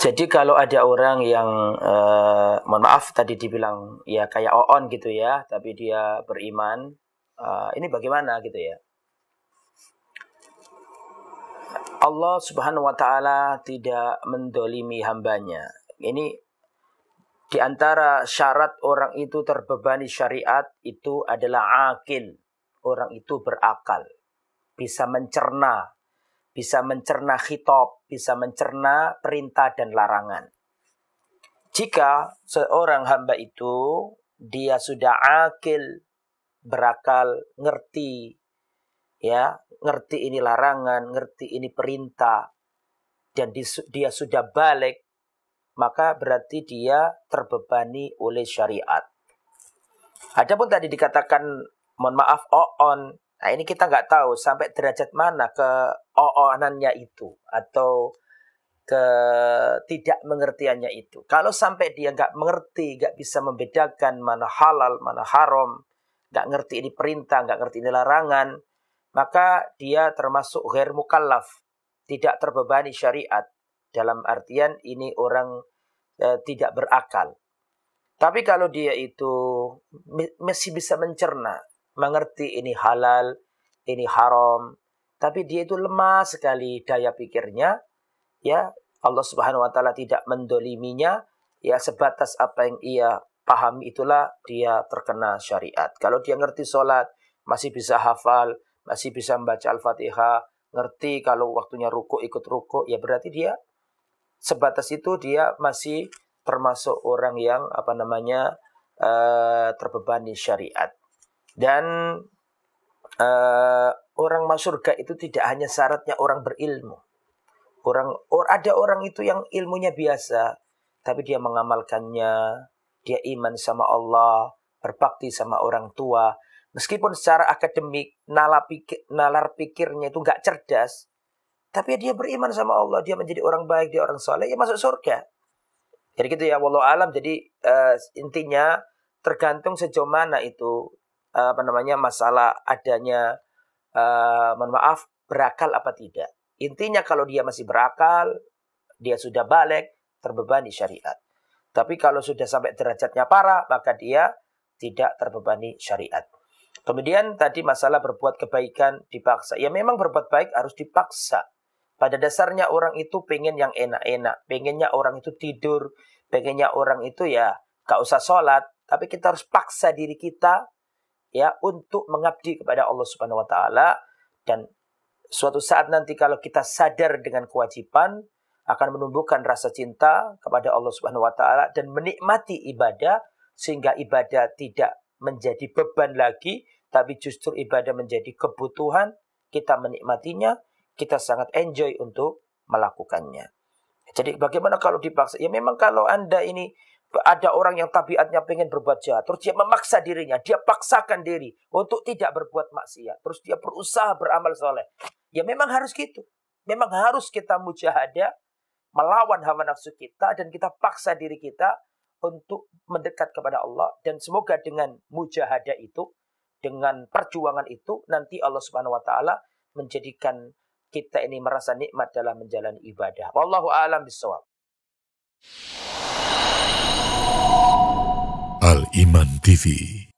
Jadi kalau ada orang yang uh, mohon maaf tadi dibilang ya kayak oon gitu ya, tapi dia beriman, uh, ini bagaimana gitu ya? Allah Subhanahu wa taala tidak mendolimi hambanya. Ini di antara syarat orang itu terbebani syariat itu adalah akil. Orang itu berakal, bisa mencerna bisa mencerna hitop, bisa mencerna perintah dan larangan. Jika seorang hamba itu dia sudah akil, berakal, ngerti ya, ngerti ini larangan, ngerti ini perintah dan dia sudah balik maka berarti dia terbebani oleh syariat. Adapun tadi dikatakan mohon maaf on Nah ini kita nggak tahu sampai derajat mana oonannya itu atau ketidak mengertiannya itu. Kalau sampai dia nggak mengerti, nggak bisa membedakan mana halal, mana haram, nggak ngerti ini perintah, nggak ngerti ini larangan, maka dia termasuk ghair mukallaf, tidak terbebani syariat. Dalam artian ini orang e, tidak berakal. Tapi kalau dia itu masih bisa mencerna, mengerti ini halal, ini haram, tapi dia itu lemah sekali daya pikirnya, ya Allah Subhanahu wa taala tidak mendoliminya, ya sebatas apa yang ia pahami itulah dia terkena syariat. Kalau dia ngerti sholat, masih bisa hafal, masih bisa membaca Al-Fatihah, ngerti kalau waktunya ruko ikut ruko, ya berarti dia sebatas itu dia masih termasuk orang yang apa namanya eh, terbebani syariat. Dan uh, orang masuk surga itu tidak hanya syaratnya orang berilmu. Orang or, ada orang itu yang ilmunya biasa, tapi dia mengamalkannya, dia iman sama Allah, berbakti sama orang tua. Meskipun secara akademik nalar, pikir, nalar pikirnya itu nggak cerdas, tapi dia beriman sama Allah, dia menjadi orang baik, dia orang soleh, ya masuk surga. Jadi gitu ya, walau alam. Jadi uh, intinya tergantung sejauh mana itu Eh, apa namanya masalah adanya uh, mohon maaf berakal apa tidak. Intinya kalau dia masih berakal, dia sudah balik, terbebani syariat. Tapi kalau sudah sampai derajatnya parah, maka dia tidak terbebani syariat. Kemudian tadi masalah berbuat kebaikan dipaksa. Ya memang berbuat baik harus dipaksa. Pada dasarnya orang itu pengen yang enak-enak. Pengennya orang itu tidur. Pengennya orang itu ya gak usah sholat. Tapi kita harus paksa diri kita ya untuk mengabdi kepada Allah Subhanahu wa taala dan suatu saat nanti kalau kita sadar dengan kewajiban akan menumbuhkan rasa cinta kepada Allah Subhanahu wa taala dan menikmati ibadah sehingga ibadah tidak menjadi beban lagi tapi justru ibadah menjadi kebutuhan kita menikmatinya kita sangat enjoy untuk melakukannya. Jadi bagaimana kalau dipaksa? Ya memang kalau Anda ini ada orang yang tabiatnya pengen berbuat jahat, terus dia memaksa dirinya, dia paksakan diri untuk tidak berbuat maksiat, terus dia berusaha beramal soleh. Ya memang harus gitu. Memang harus kita mujahadah, melawan hawa nafsu kita, dan kita paksa diri kita untuk mendekat kepada Allah. Dan semoga dengan mujahadah itu, dengan perjuangan itu, nanti Allah subhanahu wa ta'ala menjadikan kita ini merasa nikmat dalam menjalani ibadah. Wallahu a'lam bissawab. Iman TV.